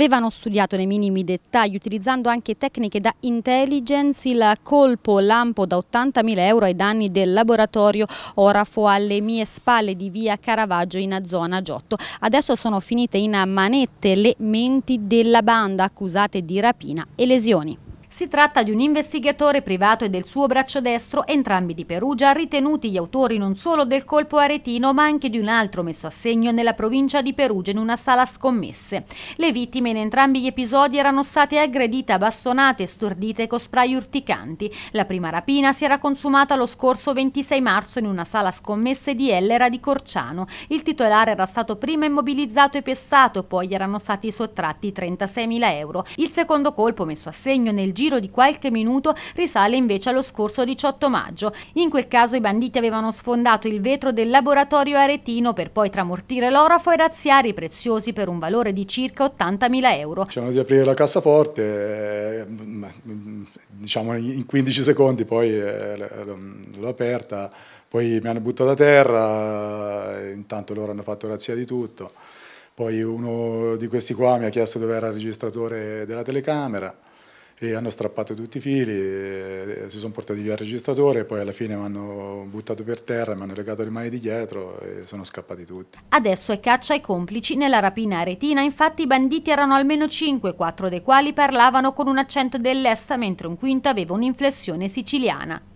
avevano studiato nei minimi dettagli utilizzando anche tecniche da intelligence il colpo lampo da 80.000 euro ai danni del laboratorio Orafo alle mie spalle di via Caravaggio in zona Giotto. Adesso sono finite in manette le menti della banda accusate di rapina e lesioni. Si tratta di un investigatore privato e del suo braccio destro, entrambi di Perugia, ritenuti gli autori non solo del colpo aretino, ma anche di un altro messo a segno nella provincia di Perugia in una sala scommesse. Le vittime in entrambi gli episodi erano state aggredite, bastonate e stordite con spray urticanti. La prima rapina si era consumata lo scorso 26 marzo in una sala scommesse di Ellera di Corciano. Il titolare era stato prima immobilizzato e pestato, poi gli erano stati sottratti 36.000 euro. Il secondo colpo messo a segno nel giro di qualche minuto risale invece allo scorso 18 maggio. In quel caso i banditi avevano sfondato il vetro del laboratorio aretino per poi tramortire l'orafo e razziare i preziosi per un valore di circa 80.000 euro. C'erano di aprire la cassaforte, eh, diciamo in 15 secondi poi eh, l'ho aperta, poi mi hanno buttato a terra, intanto loro hanno fatto razzia di tutto. Poi uno di questi qua mi ha chiesto dove era il registratore della telecamera e hanno strappato tutti i fili, eh, si sono portati via il registratore, e poi alla fine mi hanno buttato per terra, mi hanno legato le mani di dietro e sono scappati tutti. Adesso è caccia ai complici nella rapina aretina, infatti i banditi erano almeno 5, 4 dei quali parlavano con un accento dell'est, mentre un quinto aveva un'inflessione siciliana.